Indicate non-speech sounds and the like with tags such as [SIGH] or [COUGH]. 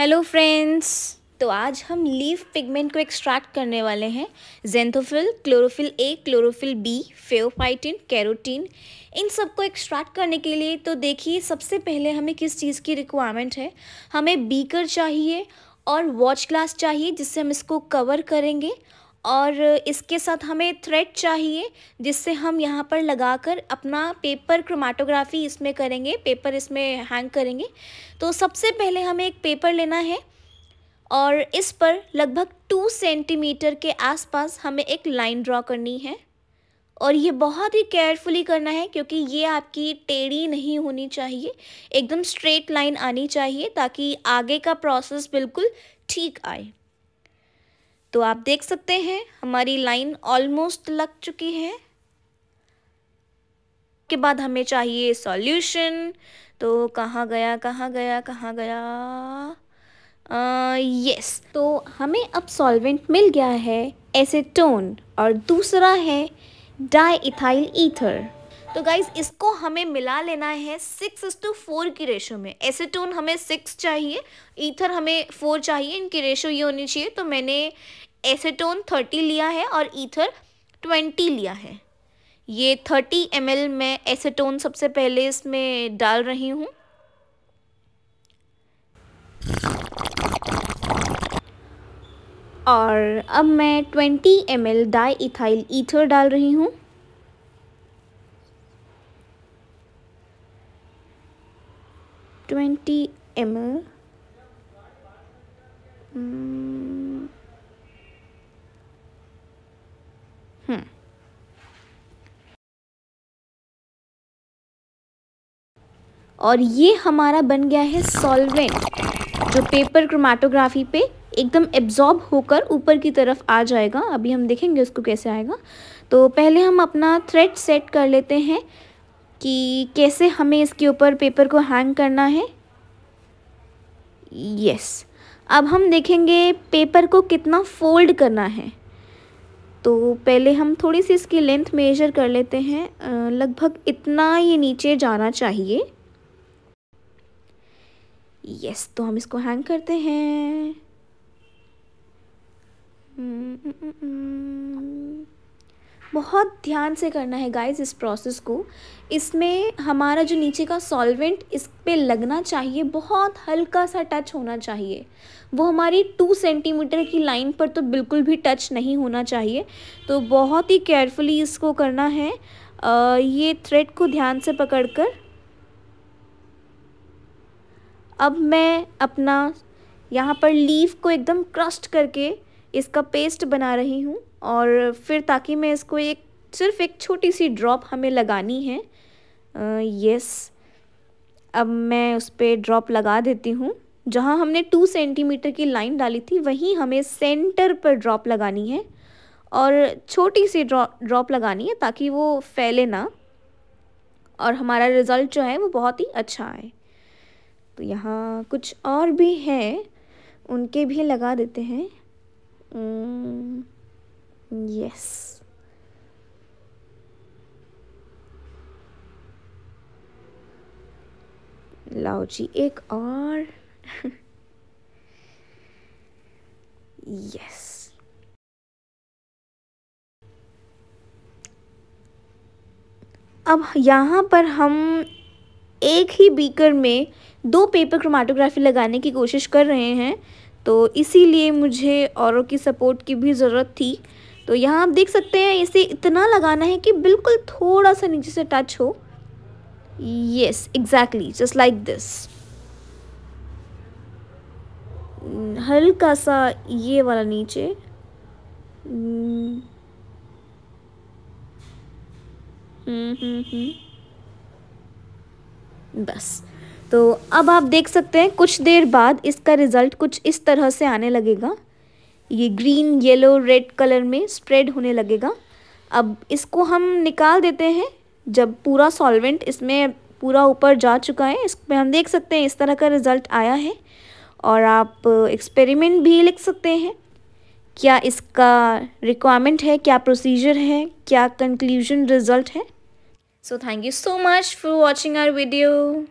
Hello friends तो आज हम लीफ पिगमेंट को एक्सट्रैक्ट करने वाले हैं xanthophyll chlorophyll A chlorophyll B pheophytin carotene इन सबको एक्सट्रैक्ट करने के लिए तो देखिए सबसे पहले हमें किस चीज़ की रिक्वायरमेंट है हमें बीकर चाहिए और वॉच ग्लास चाहिए जिससे हम इसको कवर करेंगे और इसके साथ हमें थ्रेड चाहिए जिससे हम यहाँ पर लगाकर अपना पेपर क्रोमाटोग्राफी इसमें करेंगे पेपर इसमें हैंग करेंगे तो सबसे पहले हमें एक पेपर लेना है और इस पर लगभग टू सेंटीमीटर के आसपास हमें एक लाइन ड्रॉ करनी है और ये बहुत ही केयरफुली करना है क्योंकि ये आपकी टेढ़ी नहीं होनी चाहिए एकदम स्ट्रेट लाइन आनी चाहिए ताकि आगे का प्रोसेस बिल्कुल ठीक आए तो आप देख सकते हैं हमारी लाइन ऑलमोस्ट लग चुकी है के बाद हमें चाहिए सॉल्यूशन तो कहाँ गया कहाँ गया कहाँ गया यस uh, yes. तो हमें अब सॉल्वेंट मिल गया है एसेटोन और दूसरा है डाई इथाइल ईथर तो गाइज इसको हमें मिला लेना है सिक्स टू फोर की रेशो में एसेटोन हमें सिक्स चाहिए ईथर हमें फोर चाहिए इनकी रेशो ये होनी चाहिए तो मैंने एसेटोन थर्टी लिया है और ईथर ट्वेंटी लिया है ये थर्टी एम एल में एसेटोन सबसे पहले इसमें डाल रही हूँ और अब मैं twenty M L di ethyl ether डाल रही हूँ ट्वेंटी एम एल हम्म, और ये हमारा बन गया है सॉल्वेंट जो पेपर क्रोमाटोग्राफी पे एकदम एब्जॉर्ब होकर ऊपर की तरफ आ जाएगा अभी हम देखेंगे उसको कैसे आएगा तो पहले हम अपना थ्रेड सेट कर लेते हैं कि कैसे हमें इसके ऊपर पेपर को हैंग करना है यस अब हम देखेंगे पेपर को कितना फोल्ड करना है तो पहले हम थोड़ी सी इसकी लेंथ मेजर कर लेते हैं लगभग इतना ये नीचे जाना चाहिए यस तो हम इसको हैंग करते हैं hmm, hmm, hmm, बहुत ध्यान से करना है गाइस इस प्रोसेस को इसमें हमारा जो नीचे का सॉल्वेंट इस पर लगना चाहिए बहुत हल्का सा टच होना चाहिए वो हमारी टू सेंटीमीटर की लाइन पर तो बिल्कुल भी टच नहीं होना चाहिए तो बहुत ही केयरफुली इसको करना है आ, ये थ्रेड को ध्यान से पकड़कर अब मैं अपना यहाँ पर लीफ को एकदम क्रस्ट करके इसका पेस्ट बना रही हूँ और फिर ताकि मैं इसको एक सिर्फ एक छोटी सी ड्रॉप हमें लगानी है यस अब मैं उस पर ड्रॉप लगा देती हूँ जहाँ हमने टू सेंटीमीटर की लाइन डाली थी वहीं हमें सेंटर पर ड्रॉप लगानी है और छोटी सी ड्रॉप लगानी है ताकि वो फैले ना और हमारा रिज़ल्ट जो है वो बहुत ही अच्छा आए तो यहाँ कुछ और भी हैं उनके भी लगा देते हैं यस लाओ जी एक और यस [LAUGHS] अब यहाँ पर हम एक ही बीकर में दो पेपर क्रोमाटोग्राफी लगाने की कोशिश कर रहे हैं तो इसीलिए मुझे औरों की सपोर्ट की भी ज़रूरत थी तो यहाँ आप देख सकते हैं इसे इतना लगाना है कि बिल्कुल थोड़ा सा नीचे से टच हो yes exactly just like this हल्का सा ये वाला नीचे हम्म हम्म हम्म बस तो अब आप देख सकते हैं कुछ देर बाद इसका रिज़ल्ट कुछ इस तरह से आने लगेगा ये ग्रीन येलो रेड कलर में स्प्रेड होने लगेगा अब इसको हम निकाल देते हैं जब पूरा सॉल्वेंट इसमें पूरा ऊपर जा चुका है इसमें हम देख सकते हैं इस तरह का रिज़ल्ट आया है और आप एक्सपेरिमेंट भी लिख सकते हैं क्या इसका रिक्वायरमेंट है क्या प्रोसीजर है क्या कंक्लूजन रिज़ल्ट है so thank you so much for watching our video